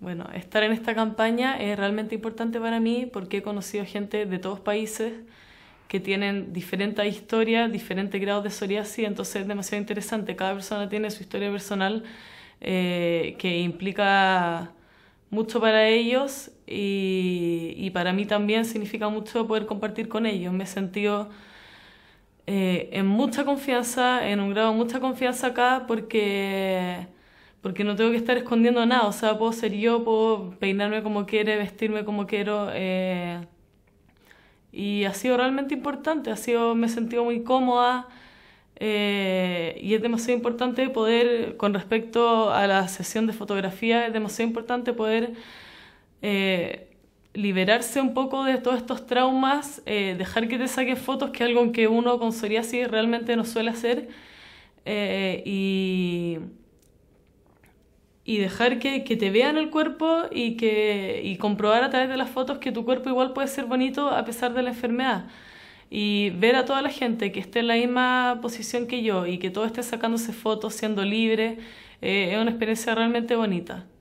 Bueno, estar en esta campaña es realmente importante para mí porque he conocido gente de todos países que tienen diferentes historias, diferentes grados de psoriasis, entonces es demasiado interesante. Cada persona tiene su historia personal eh, que implica mucho para ellos y, para mí también significa mucho poder compartir con ellos. Me he sentido eh, en mucha confianza, en un grado de mucha confianza acá porque porque no tengo que estar escondiendo nada, o sea, puedo ser yo, puedo peinarme como quiere, vestirme como quiero. Eh, y ha sido realmente importante, ha sido, me he sentido muy cómoda eh, y es demasiado importante poder, con respecto a la sesión de fotografía, es demasiado importante poder eh, liberarse un poco de todos estos traumas, dejar que te saquen fotos, que es algo que uno con psoriasis realmente no suele hacer. y y dejar que, que, te vean el cuerpo y, que, y comprobar a través de las fotos que tu cuerpo igual puede ser bonito a pesar de la enfermedad. Y ver a toda la gente que esté en la misma posición que yo y que todo esté sacándose fotos, siendo libre, eh, es una experiencia realmente bonita.